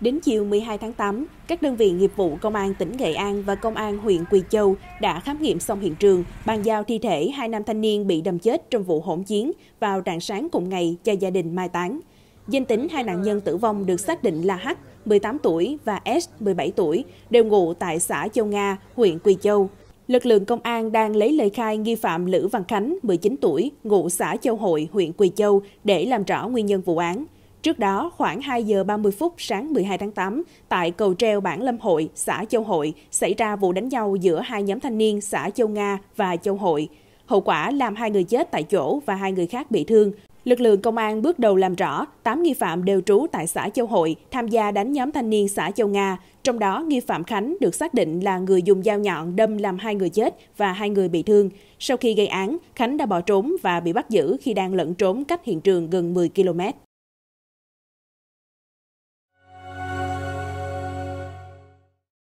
Đến chiều 12 tháng 8, các đơn vị nghiệp vụ Công an tỉnh Nghệ An và Công an huyện Quỳ Châu đã khám nghiệm xong hiện trường, bàn giao thi thể hai nam thanh niên bị đâm chết trong vụ hỗn chiến vào rạng sáng cùng ngày cho gia đình mai táng. Danh tính hai nạn nhân tử vong được xác định là H, 18 tuổi và S, 17 tuổi, đều ngụ tại xã Châu Nga, huyện Quỳ Châu. Lực lượng công an đang lấy lời khai nghi phạm Lữ Văn Khánh, 19 tuổi, ngụ xã Châu Hội, huyện Quỳ Châu để làm rõ nguyên nhân vụ án. Trước đó, khoảng 2 giờ 30 phút sáng 12 tháng 8, tại cầu treo bản Lâm Hội, xã Châu Hội, xảy ra vụ đánh nhau giữa hai nhóm thanh niên xã Châu Nga và Châu Hội. Hậu quả làm hai người chết tại chỗ và hai người khác bị thương. Lực lượng công an bước đầu làm rõ 8 nghi phạm đều trú tại xã Châu Hội tham gia đánh nhóm thanh niên xã Châu Nga, trong đó nghi phạm Khánh được xác định là người dùng dao nhọn đâm làm hai người chết và hai người bị thương. Sau khi gây án, Khánh đã bỏ trốn và bị bắt giữ khi đang lẫn trốn cách hiện trường gần 10 km.